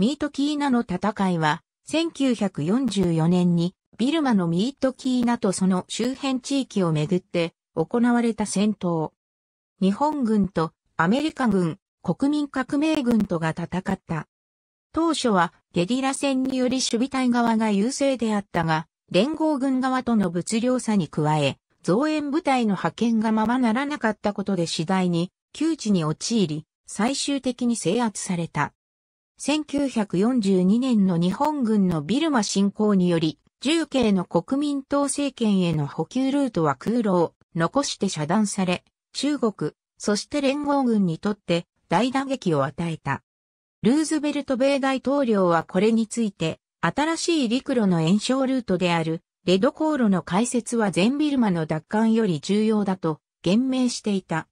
ミートキーナの戦いは、1944年にビルマのミートキーナとその周辺地域をめぐって行われた戦闘。日本軍とアメリカ軍、国民革命軍とが戦った。当初はゲリラ戦により守備隊側が優勢であったが、連合軍側との物量差に加え、増援部隊の派遣がままならなかったことで次第に窮地に陥り、最終的に制圧された。1942年の日本軍のビルマ侵攻により、重慶の国民党政権への補給ルートは空路を残して遮断され、中国、そして連合軍にとって大打撃を与えた。ルーズベルト米大統領はこれについて、新しい陸路の延焼ルートである、レド航路の開設は全ビルマの奪還より重要だと言明していた。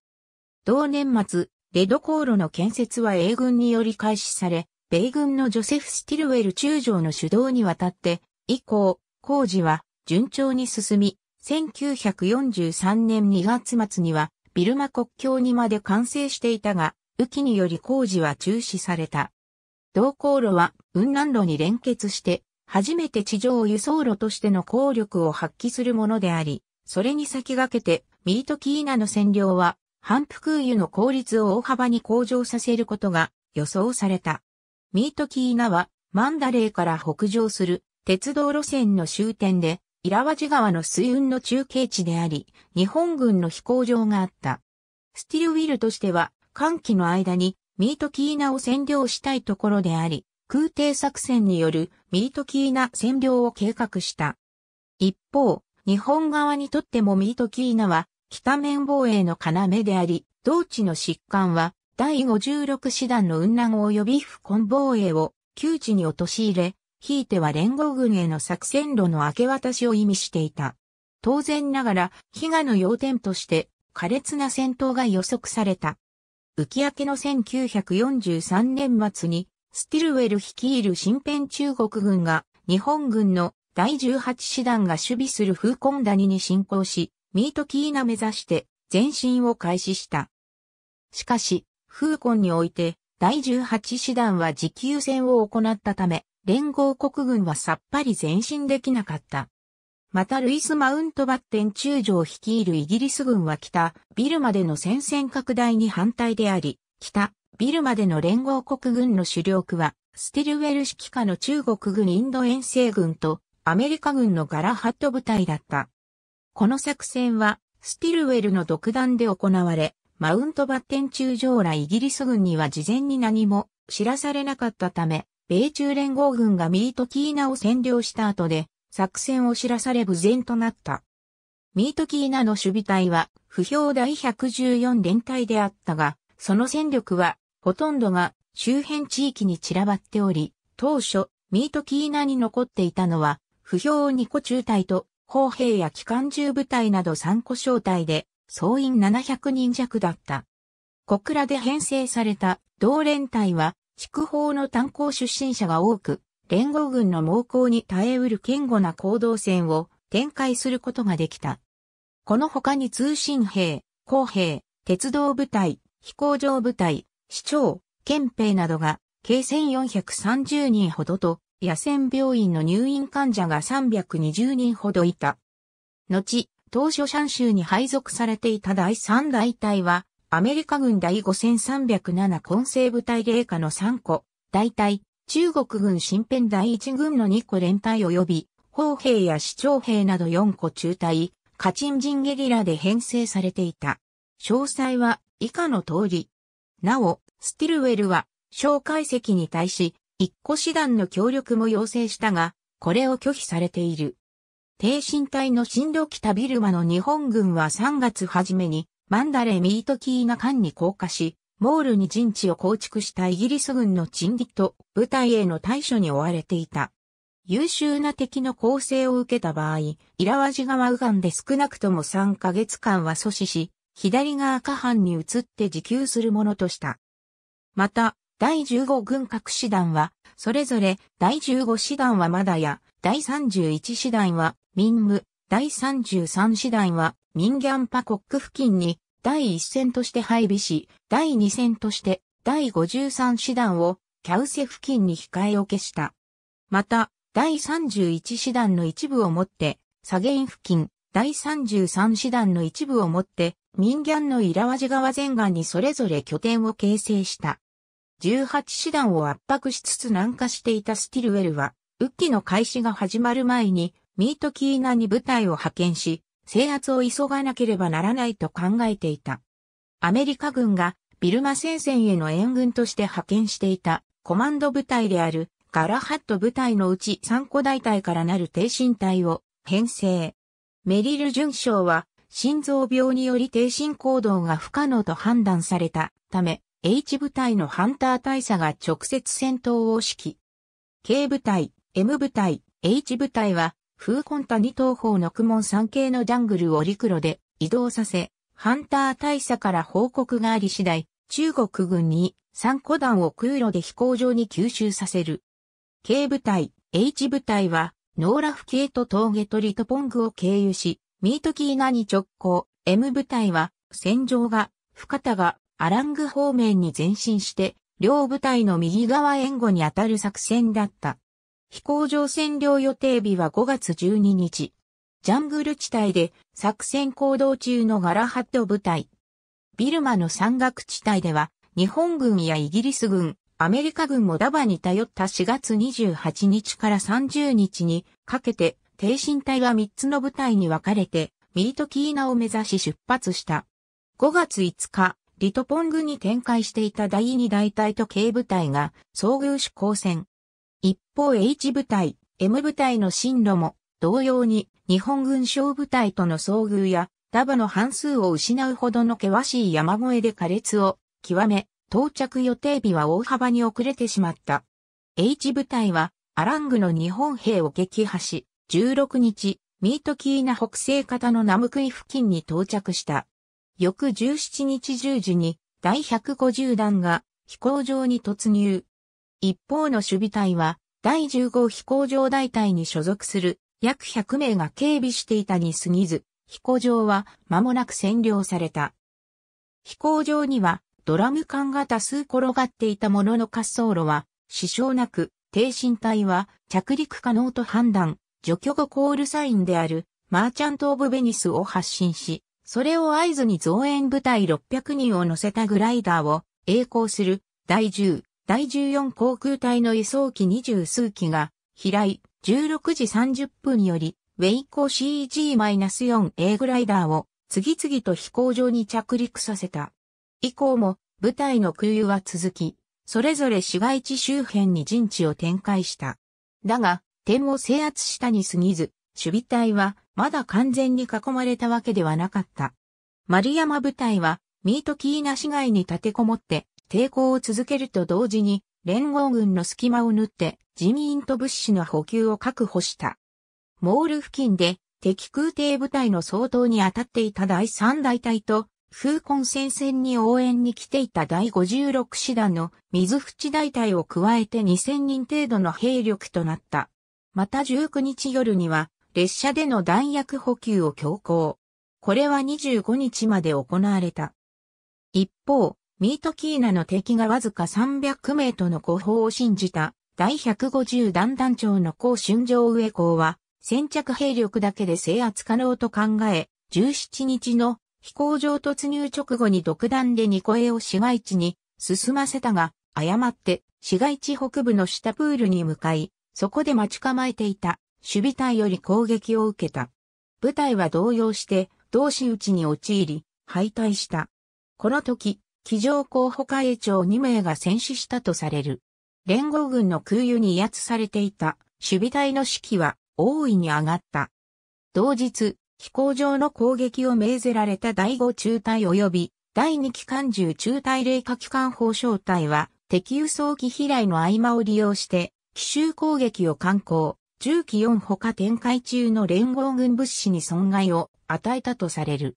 同年末、レド航路の建設は英軍により開始され、米軍のジョセフ・スティルウェル中将の主導にわたって、以降、工事は順調に進み、1943年2月末には、ビルマ国境にまで完成していたが、雨季により工事は中止された。同航路は雲南路に連結して、初めて地上輸送路としての効力を発揮するものであり、それに先駆けてミートキーナの占領は、反復空輸の効率を大幅に向上させることが予想された。ミートキーナはマンダレーから北上する鉄道路線の終点で、イラワジ川の水運の中継地であり、日本軍の飛行場があった。スティルウィルとしては、寒気の間にミートキーナを占領したいところであり、空挺作戦によるミートキーナ占領を計画した。一方、日本側にとってもミートキーナは北面防衛の要であり、同地の疾患は第56師団の雲南及び府根防衛を窮地に陥れ、ひいては連合軍への作戦路の明け渡しを意味していた。当然ながら、悲願の要点として、苛烈な戦闘が予測された。浮き明けの1943年末に、スティルウェル率いる新編中国軍が、日本軍の第18師団が守備する風根谷に侵攻し、ミートキーナ目指して前進を開始した。しかし、風ンにおいて、第18師団は持久戦を行ったため、連合国軍はさっぱり前進できなかった。またルイス・マウントバッテン中将率いるイギリス軍は北、ビルまでの戦線拡大に反対であり、北、ビルまでの連合国軍の主力は、スティルウェル指揮下の中国軍インド遠征軍とアメリカ軍のガラハット部隊だった。この作戦は、スティルウェルの独断で行われ、マウントバッテン中将らイギリス軍には事前に何も知らされなかったため、米中連合軍がミートキーナを占領した後で、作戦を知らされ無然となった。ミートキーナの守備隊は、不評第114連隊であったが、その戦力は、ほとんどが周辺地域に散らばっており、当初、ミートキーナに残っていたのは、不評2個中隊と、砲兵や機関銃部隊など3個小隊で、総員700人弱だった。小倉で編成された同連隊は、筑豊の炭鉱出身者が多く、連合軍の猛攻に耐えうる堅固な行動線を展開することができた。この他に通信兵、工兵、鉄道部隊、飛行場部隊、市長、憲兵などが、計1430人ほどと、野戦病院の入院患者が320人ほどいた。後、当初山州に配属されていた第3大隊は、アメリカ軍第5307混成部隊霊下の3個、大隊、中国軍新編第1軍の2個連隊及び、砲兵や市長兵など4個中隊、カチンジンゲリラで編成されていた。詳細は以下の通り。なお、スティルウェルは、蒋介石に対し、1個師団の協力も要請したが、これを拒否されている。低身体の新路北ビルマの日本軍は3月初めにマンダレミートキーナ艦に降下し、モールに陣地を構築したイギリス軍の陳理と部隊への対処に追われていた。優秀な敵の攻勢を受けた場合、イラワジ川右岸で少なくとも3ヶ月間は阻止し、左側下半に移って自給するものとした。また、第15軍各師団は、それぞれ第15師団はまだや、第31師団は民務第33師団は、民ギャンパ国区付近に第1戦として配備し、第2戦として第53師団をキャウセ付近に控えを消した。また、第31師団の一部をもって、左舷付近、第33師団の一部をもって、民ギャンのイラワジ川前岸にそれぞれ拠点を形成した。18師団を圧迫しつつ南下していたスティルウェルは、雨季の開始が始まる前に、ミートキーナに部隊を派遣し、制圧を急がなければならないと考えていた。アメリカ軍がビルマ戦線への援軍として派遣していたコマンド部隊であるガラハット部隊のうち3個大隊からなる低身隊を編成。メリル准将は心臓病により低身行動が不可能と判断されたため、H 部隊のハンター大佐が直接戦闘を指揮。K 部隊、M 部隊、H 部隊は風コンタ東方の雲門山系のジャングルを陸路で移動させ、ハンター大佐から報告があり次第、中国軍に3個弾を空路で飛行場に吸収させる。K 部隊、H 部隊は、ノーラフ系と峠とリトポングを経由し、ミートキーナに直行、M 部隊は、戦場が、深田が、アラング方面に前進して、両部隊の右側援護に当たる作戦だった。飛行場占領予定日は5月12日。ジャングル地帯で作戦行動中のガラハット部隊。ビルマの山岳地帯では日本軍やイギリス軍、アメリカ軍もダバに頼った4月28日から30日にかけて挺身隊は3つの部隊に分かれてミートキーナを目指し出発した。5月5日、リトポン軍に展開していた第2大隊と軽部隊が遭遇し交戦。一方 H 部隊、M 部隊の進路も同様に日本軍小部隊との遭遇やダバの半数を失うほどの険しい山越えで苛烈を極め、到着予定日は大幅に遅れてしまった。H 部隊はアラングの日本兵を撃破し、16日、ミートキーナ北西方のナムクイ付近に到着した。翌17日10時に第150弾が飛行場に突入。一方の守備隊は、第15飛行場大隊に所属する約100名が警備していたに過ぎず、飛行場は間もなく占領された。飛行場にはドラム缶が多数転がっていたものの滑走路は支障なく、停身隊は着陸可能と判断、除去後コールサインであるマーチャント・オブ・ベニスを発信し、それを合図に増援部隊600人を乗せたグライダーを栄光する第10第14航空隊の輸送機二十数機が、飛来、16時30分より、ウェイコ CG-4A グライダーを、次々と飛行場に着陸させた。以降も、部隊の空輸は続き、それぞれ市街地周辺に陣地を展開した。だが、点を制圧したに過ぎず、守備隊はまだ完全に囲まれたわけではなかった。丸山部隊は、ミートキーナ市街に立てこもって、抵抗を続けると同時に、連合軍の隙間を縫って人員と物資の補給を確保した。モール付近で敵空挺部隊の総統に当たっていた第3大隊と、風根戦線に応援に来ていた第56師団の水淵大隊を加えて2000人程度の兵力となった。また19日夜には、列車での弾薬補給を強行。これは25日まで行われた。一方、ミートキーナの敵がわずか300名との誤報を信じた、第150弾団長の高春城上校は、先着兵力だけで制圧可能と考え、17日の飛行場突入直後に独断でニコエを市街地に進ませたが、誤って市街地北部の下プールに向かい、そこで待ち構えていた守備隊より攻撃を受けた。部隊は動揺して同士討ちに陥り、敗退した。この時、機上候補会長2名が戦死したとされる。連合軍の空輸に威圧されていた守備隊の士気は大いに上がった。同日、飛行場の攻撃を命ぜられた第5中隊及び第2機関銃中隊霊下機関砲小隊は敵輸送機飛来の合間を利用して奇襲攻撃を敢行、重機4他展開中の連合軍物資に損害を与えたとされる。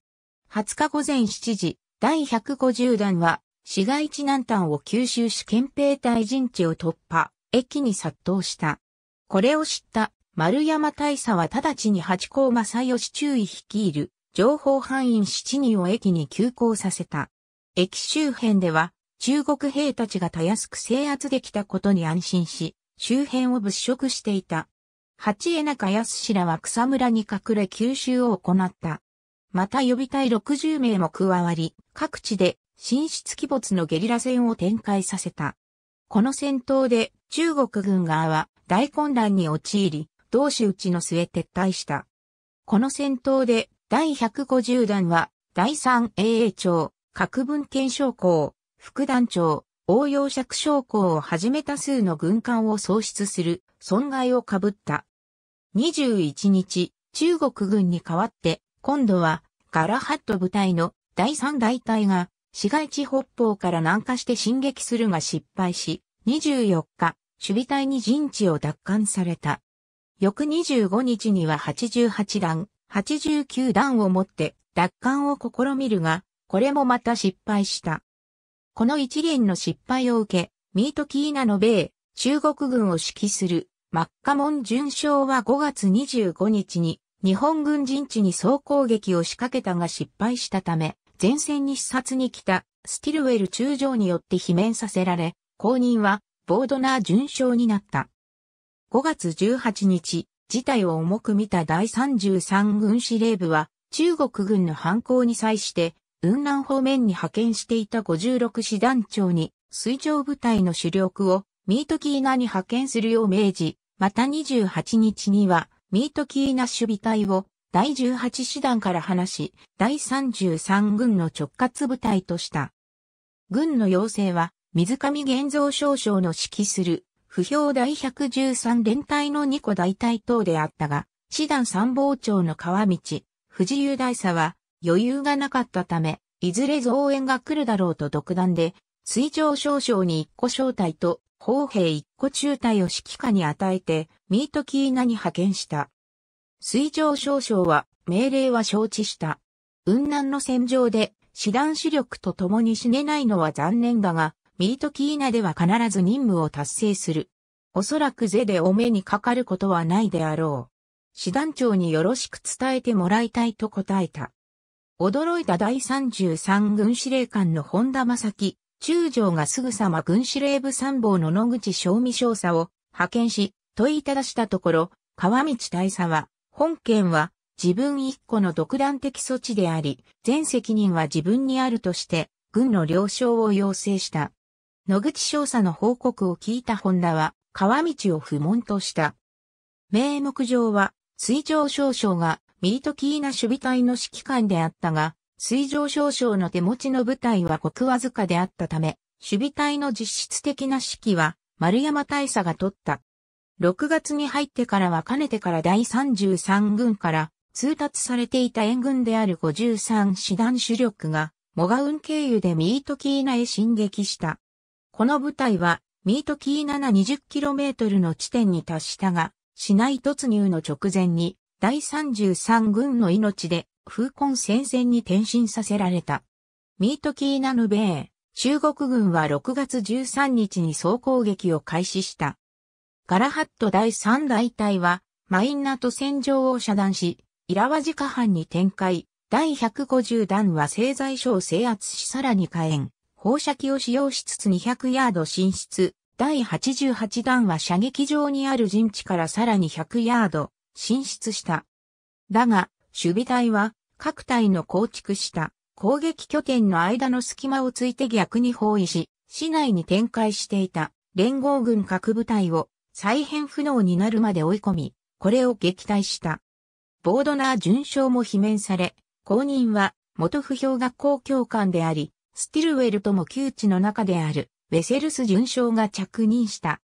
20日午前7時、第150弾は、市街地南端を吸収し憲兵隊陣地を突破、駅に殺到した。これを知った丸山大佐は直ちに八甲正義中尉率いる情報範囲7人を駅に急行させた。駅周辺では中国兵たちがたやすく制圧できたことに安心し、周辺を物色していた。八重中康らは草むらに隠れ吸収を行った。また予備隊60名も加わり、各地で進出鬼没のゲリラ戦を展開させた。この戦闘で中国軍側は大混乱に陥り、同志討ちの末撤退した。この戦闘で第150弾は第 3AA 長、核文献将校、副団長、応用尺将校をはじめ多数の軍艦を喪失する損害を被った。21日、中国軍に代わって今度はガラハット部隊の第三大隊が市街地北方から南下して進撃するが失敗し、24日、守備隊に陣地を奪還された。翌25日には88弾、89弾を持って奪還を試みるが、これもまた失敗した。この一連の失敗を受け、ミートキーナの米、中国軍を指揮するマッカモン准将は5月25日に日本軍陣地に総攻撃を仕掛けたが失敗したため、前線に視察に来たスティルウェル中将によって罷免させられ、後任はボードナー巡将になった。5月18日、事態を重く見た第33軍司令部は、中国軍の反行に際して、雲南方面に派遣していた56師団長に、水上部隊の主力をミートキーナに派遣するよう命じ、また28日には、ミートキーナッシュビ隊を第18師団から離し、第33軍の直轄部隊とした。軍の要請は、水上玄造少将の指揮する、不評第113連隊の2個大隊等であったが、師団参謀長の川道、藤雄大佐は余裕がなかったため、いずれ増援が来るだろうと独断で、水上少将に1個招待と砲兵一個中隊を指揮下に与えて、ミートキーナに派遣した。水上少将は、命令は承知した。雲南の戦場で、師団主力と共に死ねないのは残念だが、ミートキーナでは必ず任務を達成する。おそらくゼでお目にかかることはないであろう。師団長によろしく伝えてもらいたいと答えた。驚いた第33軍司令官の本田正樹、中将がすぐさま軍司令部参謀の野口正味少佐を派遣し、問いただしたところ、川道大佐は、本件は自分一個の独断的措置であり、全責任は自分にあるとして、軍の了承を要請した。野口少佐の報告を聞いた本田は、川道を不問とした。名目上は、水上少将がミートキーナ守備隊の指揮官であったが、水上少将の手持ちの部隊はごくわずかであったため、守備隊の実質的な指揮は丸山大佐が取った。6月に入ってからはかねてから第33軍から通達されていた援軍である53師団主力が、モガウン経由でミートキーナへ進撃した。この部隊は、ミートキーナな 20km の地点に達したが、市内突入の直前に、第33軍の命で、風根戦線に転身させられた。ミートキーナヌベー、中国軍は6月13日に総攻撃を開始した。ガラハット第3大隊は、マインナと戦場を遮断し、イラワジカ藩に展開。第150弾は製材所を制圧しさらに火炎、放射器を使用しつつ200ヤード進出。第88弾は射撃場にある陣地からさらに100ヤード進出した。だが、守備隊は各隊の構築した攻撃拠点の間の隙間をついて逆に包囲し、市内に展開していた連合軍各部隊を再編不能になるまで追い込み、これを撃退した。ボードナー准将も罷免され、後任は元不評学校教官であり、スティルウェルとも窮地の中であるウェセルス准将が着任した。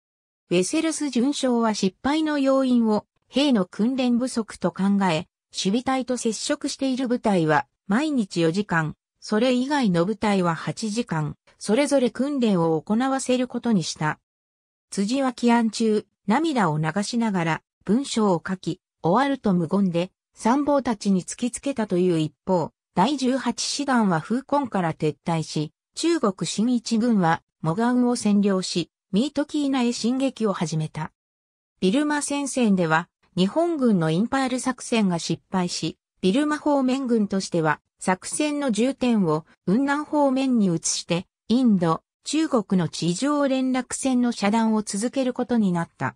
ウェセルス准将は失敗の要因を兵の訓練不足と考え、守備隊と接触している部隊は毎日4時間、それ以外の部隊は8時間、それぞれ訓練を行わせることにした。辻は起案中、涙を流しながら文章を書き、終わると無言で参謀たちに突きつけたという一方、第18師団は風根から撤退し、中国新一軍はモガンを占領し、ミートキーナへ進撃を始めた。ビルマ戦線では、日本軍のインパール作戦が失敗し、ビルマ方面軍としては、作戦の重点を雲南方面に移して、インド、中国の地上連絡船の遮断を続けることになった。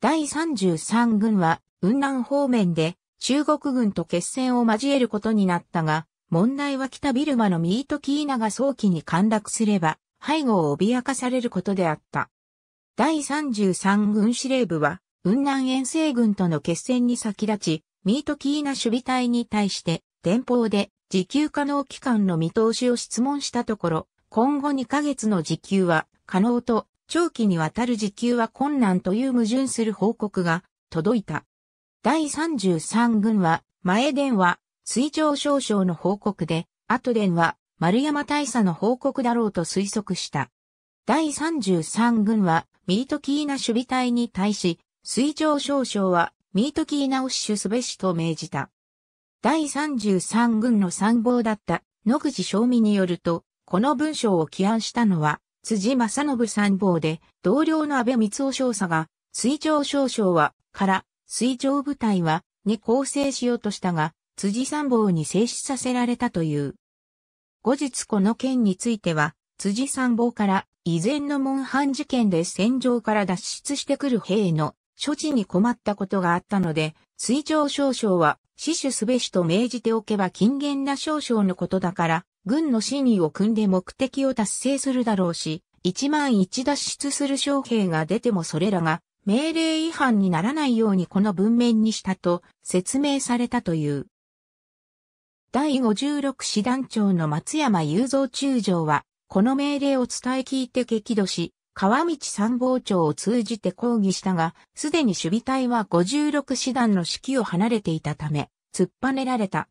第33軍は、雲南方面で中国軍と決戦を交えることになったが、問題は北ビルマのミートキーナが早期に陥落すれば、背後を脅かされることであった。第33軍司令部は、雲南遠征軍との決戦に先立ち、ミートキーナ守備隊に対して、電報で時給可能期間の見通しを質問したところ、今後2ヶ月の時給は可能と、長期にわたる時給は困難という矛盾する報告が届いた。第33軍は、前電話、水上少将の報告で、後電話、丸山大佐の報告だろうと推測した。第33軍は、ミートキーナ守備隊に対し、水上少将は、ミートキーナウッシュすべしと命じた。第33軍の参謀だった野口正美によると、この文章を起案したのは、辻正信参謀で、同僚の安倍光雄少佐が、水上少将は、から、水上部隊は、に構成しようとしたが、辻参謀に制止させられたという。後日この件については、辻参謀から、以前の門藩事件で戦場から脱出してくる兵の処置に困ったことがあったので、水上少将は死守すべしと命じておけば禁言な少将のことだから、軍の真意を組んで目的を達成するだろうし、一万一脱出する将兵が出てもそれらが命令違反にならないようにこの文面にしたと説明されたという。第56師団長の松山雄三中将は、この命令を伝え聞いて激怒し、川道参謀長を通じて抗議したが、すでに守備隊は56師団の指揮を離れていたため、突っぱねられた。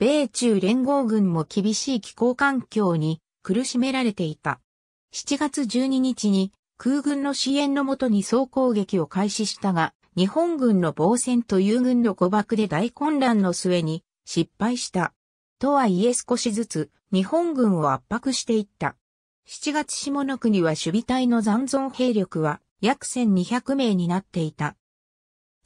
米中連合軍も厳しい気候環境に苦しめられていた。7月12日に空軍の支援のもとに総攻撃を開始したが、日本軍の防戦と友軍の誤爆で大混乱の末に失敗した。とはいえ少しずつ日本軍を圧迫していった。7月下の国は守備隊の残存兵力は約1200名になっていた。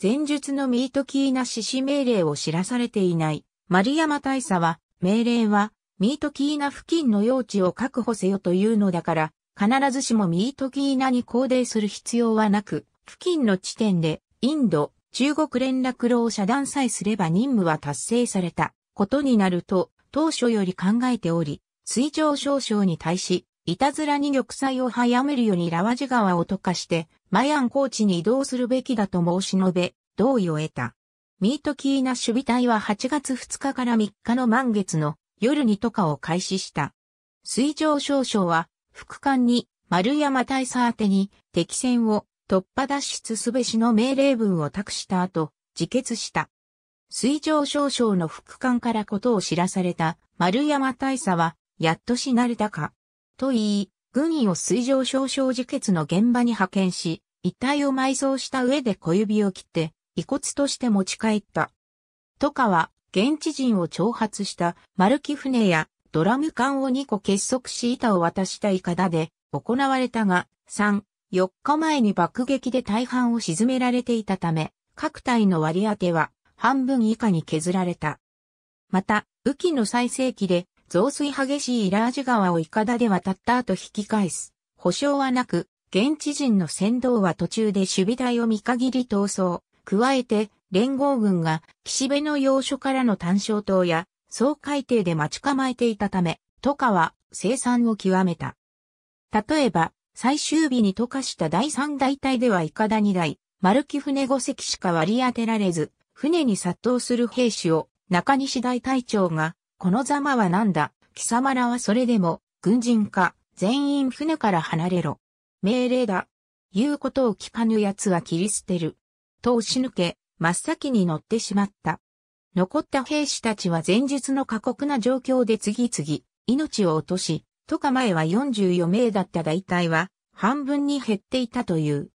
前述のミートキーナ指示命令を知らされていない丸山大佐は、命令はミートキーナ付近の用地を確保せよというのだから、必ずしもミートキーナに行動する必要はなく、付近の地点でインド、中国連絡路を遮断さえすれば任務は達成されたことになると当初より考えており、水上少将に対しいたずらに玉砕を早めるようにラワジ川を溶かして、マヤン高地に移動するべきだと申し述べ、同意を得た。ミートキーナ守備隊は8月2日から3日の満月の夜に渡かを開始した。水上少将は、副官に丸山大佐宛てに敵戦を突破脱出すべしの命令文を託した後、自決した。水上少将の副官からことを知らされた丸山大佐は、やっと死なれたか。と言い、軍医を水上少々自決の現場に派遣し、遺体を埋葬した上で小指を切って、遺骨として持ち帰った。とかは、現地人を挑発した丸木船やドラム缶を2個結束し板を渡したいかだで行われたが、3、4日前に爆撃で大半を沈められていたため、各体の割り当ては半分以下に削られた。また、雨季の最盛期で増水激しいラージ川をイカダで渡った後引き返す。保証はなく、現地人の先導は途中で守備隊を見限り逃走。加えて、連合軍が岸辺の要所からの単勝島や総海底で待ち構えていたため、とかは生産を極めた。例えば、最終日に渡河した第三大隊ではイカダ2台、丸木船5隻しか割り当てられず、船に殺到する兵士を中西大隊長がこのざまはなんだ、貴様らはそれでも、軍人か、全員船から離れろ。命令だ。言うことを聞かぬ奴は切り捨てる。と押し抜け、真っ先に乗ってしまった。残った兵士たちは前日の過酷な状況で次々、命を落とし、とか前は44名だった大隊は、半分に減っていたという。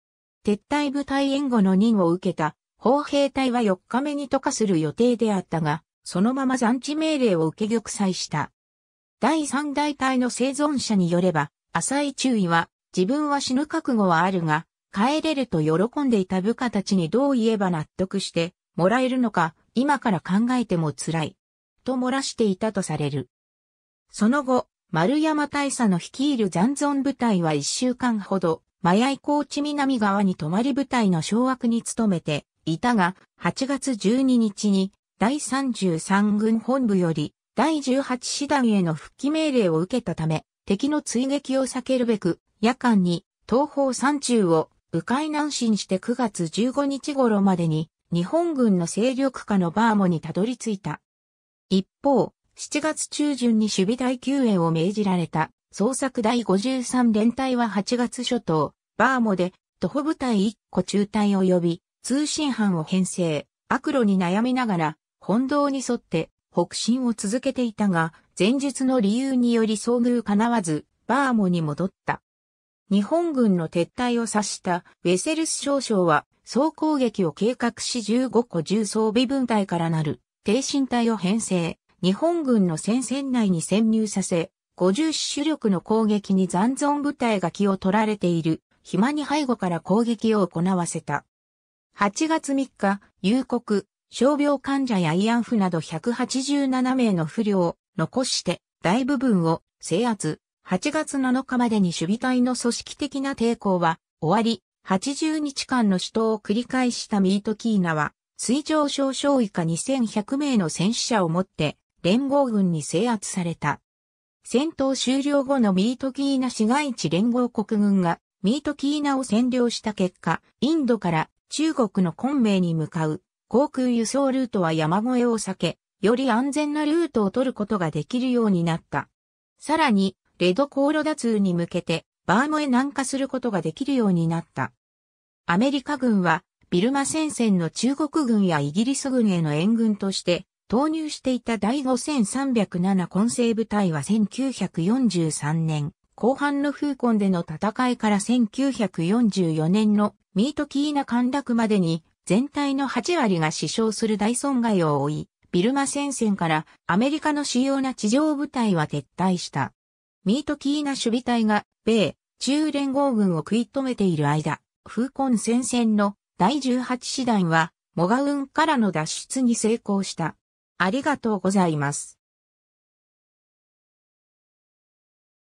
撤退部隊援護の任を受けた、砲兵隊は4日目に渡過する予定であったが、そのまま残地命令を受け玉砕した。第三大隊の生存者によれば、浅井注意は、自分は死ぬ覚悟はあるが、帰れると喜んでいた部下たちにどう言えば納得して、もらえるのか、今から考えても辛い。と漏らしていたとされる。その後、丸山大佐の率いる残存部隊は一週間ほど、麻薬高地南側に泊まり部隊の掌握に努めていたが、8月12日に第33軍本部より第18師団への復帰命令を受けたため、敵の追撃を避けるべく、夜間に東方山中を迂回南進して9月15日頃までに日本軍の勢力下のバーモにたどり着いた。一方、7月中旬に守備隊救援を命じられた捜索第53連隊は8月初頭、バーモで徒歩部隊1個中隊及び通信班を編成、悪路に悩みながら本堂に沿って北進を続けていたが、前述の理由により遭遇かなわず、バーモに戻った。日本軍の撤退を察したウェセルス少将は、総攻撃を計画し15個重装備分隊からなる、低身隊を編成、日本軍の戦線内に潜入させ、50主力の攻撃に残存部隊が気を取られている、暇に背後から攻撃を行わせた。8月3日、夕刻、傷病患者や慰安婦など187名の不良を残して大部分を制圧。8月7日までに守備隊の組織的な抵抗は終わり、80日間の死闘を繰り返したミートキーナは、水上少将以下2100名の戦死者をもって連合軍に制圧された。戦闘終了後のミートキーナ市街地連合国軍がミートキーナを占領した結果、インドから中国の昆明に向かう航空輸送ルートは山越えを避け、より安全なルートを取ることができるようになった。さらに、レド航路打通に向けて、バームへ南下することができるようになった。アメリカ軍は、ビルマ戦線の中国軍やイギリス軍への援軍として、投入していた第5307混成部隊は1943年、後半の風魂での戦いから1944年のミートキーナ陥落までに全体の8割が死傷する大損害を負い、ビルマ戦線からアメリカの主要な地上部隊は撤退した。ミートキーな守備隊が米、中連合軍を食い止めている間、風根戦線の第18師団はモガウンからの脱出に成功した。ありがとうございます。